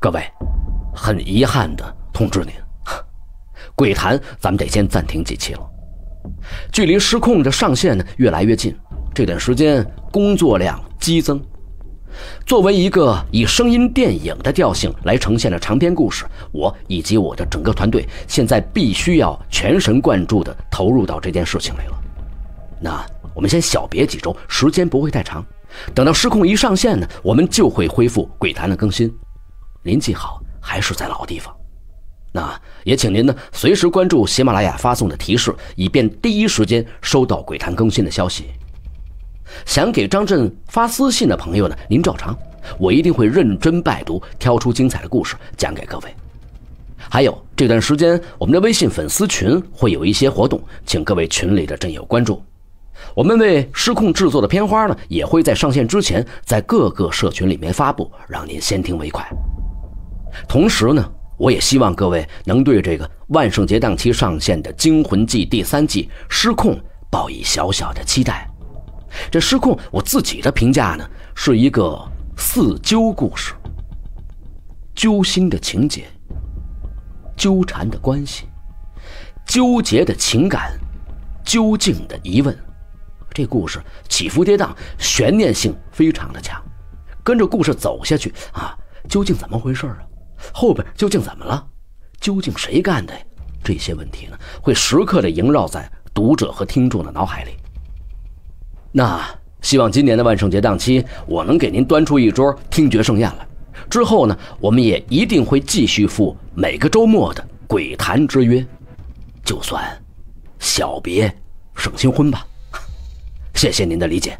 各位，很遗憾的通知您，鬼谈咱们得先暂停几期了。距离失控的上线呢越来越近，这段时间工作量激增。作为一个以声音电影的调性来呈现的长篇故事，我以及我的整个团队现在必须要全神贯注的投入到这件事情里了。那我们先小别几周，时间不会太长。等到失控一上线呢，我们就会恢复鬼谈的更新。您记好，还是在老地方。那也请您呢，随时关注喜马拉雅发送的提示，以便第一时间收到鬼谈更新的消息。想给张震发私信的朋友呢，您照常，我一定会认真拜读，挑出精彩的故事讲给各位。还有这段时间，我们的微信粉丝群会有一些活动，请各位群里的战友关注。我们为失控制作的片花呢，也会在上线之前在各个社群里面发布，让您先听为快。同时呢，我也希望各位能对这个万圣节档期上线的《惊魂记》第三季《失控》抱以小小的期待。这《失控》，我自己的评价呢，是一个四揪故事：揪心的情节，纠缠的关系，纠结的情感，究竟的疑问。这故事起伏跌宕，悬念性非常的强。跟着故事走下去啊，究竟怎么回事啊？后边究竟怎么了？究竟谁干的呀？这些问题呢，会时刻的萦绕在读者和听众的脑海里。那希望今年的万圣节档期，我能给您端出一桌听觉盛宴来。之后呢，我们也一定会继续赴每个周末的鬼谈之约，就算小别胜新婚吧。谢谢您的理解。